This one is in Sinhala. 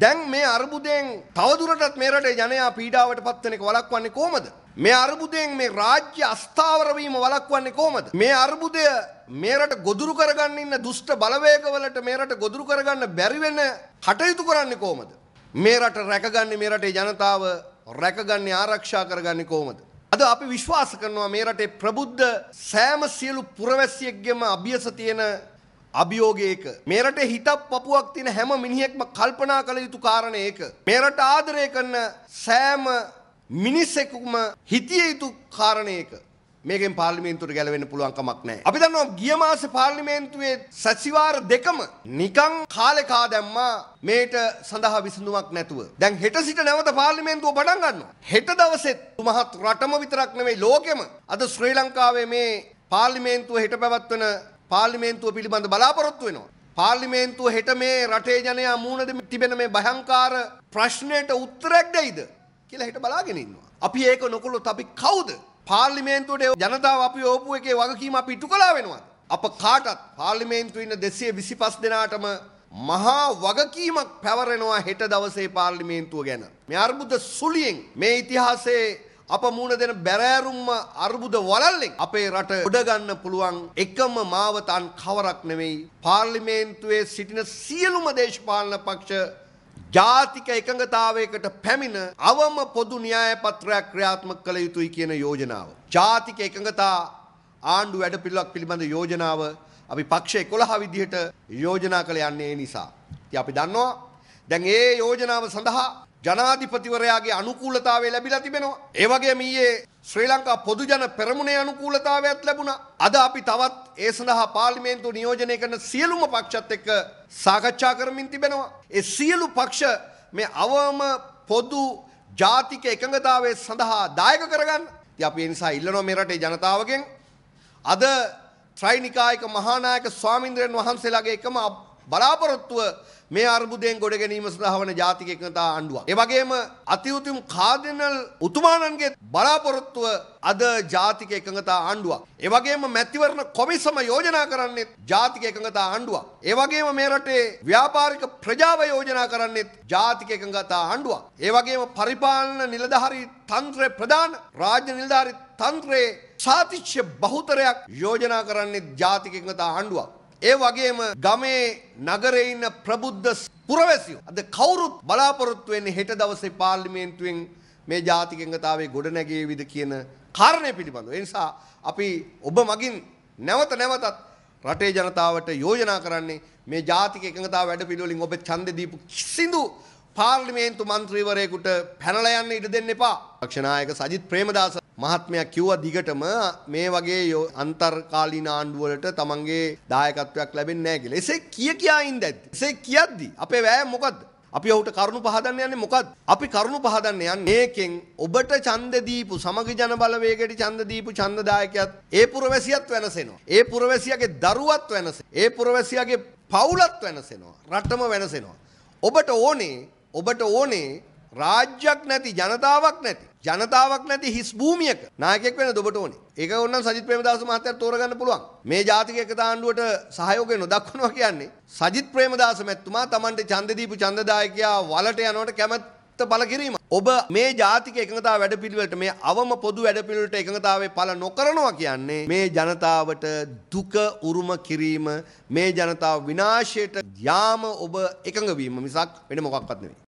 දැන් මේ අර්බුදයෙන් තවදුරටත් මේ රටේ ජනයා පීඩාවට පත්වන එක වළක්වන්නේ කොහොමද? මේ අර්බුදයෙන් මේ රාජ්‍ය අස්ථාවර වීම වළක්වන්නේ කොහොමද? මේ අර්බුදය මේ රට ගොදුරු කරගන්න ඉන්න දුෂ්ට බලවේගවලට මේ රට ගොදුරු කරගන්න බැරි වෙන කටයුතු කරන්නේ කොහොමද? මේ රට රැකගන්නේ මේ රටේ ජනතාව රැකගන්නේ ආරක්ෂා කරගන්නේ කොහොමද? අද අපි විශ්වාස කරනවා මේ රටේ ප්‍රබුද්ධ සෑම සියලු පුරවැසියෙක්ගේම අභියස තියෙන අභියෝගයක මේ රටේ හිතක් පපුවක් තියෙන හැම මිනිහෙක්ම කල්පනා කළ යුතු කාරණේ ඒක මේ රට ආදරය කරන සෑම මිනිසෙකුම හිතිය යුතු කාරණේක මේකෙන් පාර්ලිමේන්තුවට ගැලවෙන්න පුළුවන් කමක් නැහැ. අපි දන්නවා ගිය මාසේ පාර්ලිමේන්තුවේ සැසිවාර දෙකම නිකන් කාලේ කා දැම්මා මේට සඳහා විසඳුමක් නැතුව. දැන් හෙට සිට නැවත පාර්ලිමේන්තුව පටන් ගන්නවා. හෙට දවසෙත් මහත් රටම විතරක් නෙවෙයි ලෝකෙම අද ශ්‍රී ලංකාවේ මේ පාර්ලිමේන්තුව හෙට පැවැත්වෙන පාර්ලිමේන්තුව පිළිබඳ බලාපොරොත්තු වෙනවා. පාර්ලිමේන්තුව හෙට මේ රටේ ජනයා මූණට තිබෙන මේ භයංකාර ප්‍රශ්නයට උත්තරයක් දෙයිද කියලා හෙට බලාගෙන ඉන්නවා. අපි ඒක නොකළොත් අපි කවුද? පාර්ලිමේන්තුවට ජනතාව අපි ඕපු එකේ වගකීම අපි ඉටු කළා වෙනවා. අප කාටත් පාර්ලිමේන්තුවේ ඉන්න 225 දෙනාටම මහා වගකීමක් පැවරෙනවා හෙට දවසේ පාර්ලිමේන්තුව ගැන. මේ අර්බුද සුලියෙන් මේ ඉතිහාසයේ අප මුණ දෙන බැරෑරුම්ම අර්බුද වලල්ලෙන් අපේ රට උඩගන්න පුළුවන් එකම මාවතන් කවරක් නෙවෙයි පාර්ලිමේන්තුවේ සිටින සියලුම දේශපාලන පක්ෂ ජාතික එකඟතාවයකට පැමිණ අවම පොදු න්‍යාය පත්‍රයක් ක්‍රියාත්මක කළ යුතුයි කියන යෝජනාව. ජාතික එකඟතා ආණ්ඩු වැඩපිළිවෙලක් පිළිබඳ යෝජනාව අපි පක්ෂ 11 විදිහට යෝජනා කළ යන්නේ ඒ නිසා. ඉතින් අපි දන්නවා දැන් ඒ යෝජනාව සඳහා ජනාධිපතිවරයාගේ අනුකූලතාවය ලැබිලා තිබෙනවා. ඒ වගේම ඊයේ ශ්‍රී ලංකා පොදු ජන පෙරමුණේ අනුකූලතාවයත් ලැබුණා. අද අපි තවත් ඒ සඳහා පාර්ලිමේන්තුව නියෝජනය කරන සියලුම පක්ෂත් එක්ක සාකච්ඡා කරමින් තිබෙනවා. ඒ සියලු පක්ෂ මේ අවම පොදු ජාතික එකඟතාවය සඳහා දායක කරගන්න. ඉතින් අපි ඒ නිසා ඉල්ලනවා මේ රටේ ජනතාවගෙන් අද ත්‍රිනිකායක මහානායක ස්වාමින්ද්‍රයන් වහන්සේලාගේ එකම බලාපොරොත්තුව මේ අර්බුදයෙන් ගොඩ ගැනීම සඳහා වන ජාතික එකතා ආණ්ඩුවක්. ඒ වගේම අතිඋතුම් කාදිනල් උතුමාණන්ගේ බලාපොරොත්තුව අද ජාතික එකඟතා ආණ්ඩුවක්. ඒ වගේම මැතිවරණ කොමිසම යෝජනා කරන්නේ ජාතික එකඟතා ආණ්ඩුවක්. ඒ වගේම මේ රටේ ව්‍යාපාරික ප්‍රජාව යෝජනා කරන්නේ ජාතික එකඟතා ආණ්ඩුවක්. ඒ වගේම පරිපාලන නිලධාරී තන්ත්‍රය ප්‍රධාන රාජ්‍ය නිලධාරී තන්ත්‍රයේ සාතිච්ඡ බහුතරයක් යෝජනා කරන්නේ ජාතික එකඟතා ආණ්ඩුවක්. ඒ වගේම ගමේ නගරේ ඉන්න ප්‍රබුද්ධ පුරවැසියෝ අද කවුරුත් බලාපොරොත්තු වෙන්නේ හෙට දවසේ පාර්ලිමේන්තුවෙන් මේ ජාතිකංගතාවේ ගොඩනැගේවිද කියන කාරණය පිළිබඳව. ඒ නිසා අපි ඔබ මගින් නැවත නැවතත් රටේ ජනතාවට යෝජනා කරන්නේ මේ ජාතික එකඟතාව වැඩපිළිවෙලින් ඔබ ඡන්දේ දීපු කිසිඳු පාර්ලිමේන්තු මන්ත්‍රීවරයෙකුට පැනලා යන්න ඉඩ දෙන්න එපා. පක්ෂනායක සජිත් ප්‍රේමදාස මහත්මයා කිව්වා දිගටම මේ වගේ අන්තර්කාලීන ආණ්ඩුව වලට තමන්ගේ දායකත්වයක් ලැබෙන්නේ නැහැ කියලා. එසේ කිය කියා ඉඳද්දි. එසේ කියද්දි අපේ වැය මොකද්ද? අපි ඔහුට කරුණු පහදන්න යන්නේ මොකද්ද? අපි කරුණු පහදන්න යන්නේ මේකෙන් ඔබට ඡන්ද දීපු සමග ජන බලවේගයට ඡන්ද දීපු ඡන්දදායකයත් ඒ පුරවැසියත් වෙනසෙනවා. ඒ පුරවැසියාගේ දරුවත් වෙනසෙනවා. ඒ පුරවැසියාගේ පවුලත් වෙනසෙනවා. රටම වෙනසෙනවා. ඔබට ඕනේ ඔබට ඕනේ රාජ්‍යයක් නැති ජනතාවක් නැති ජනතාවක් නැති හිස් භූමියක නායකයෙක් වෙන්න ඔබට ඕනේ. ඒක ඕනනම් සජිත් ප්‍රේමදාස මහත්තයාට තෝරගන්න පුළුවන්. මේ ජාතික එකතා ආණ්ඩුවට සහයෝගය නොදක්වනවා කියන්නේ සජිත් ප්‍රේමදාස මැතිතුමා Tamante ඡන්ද දීපු ඡන්දදායකයා වලට යනවට කැමැත්ත බල කිරීම. ඔබ මේ ජාතික එකඟතාව වැඩපිළිවෙලට මේ අවම පොදු වැඩපිළිවෙලට එකඟතාවයේ පළ නොකරනවා කියන්නේ මේ ජනතාවට දුක උරුම කිරීම මේ ජනතාව විනාශයට යාම ඔබ එකඟ වීම මිසක් වෙන මොකක්වත් නෙවෙයි.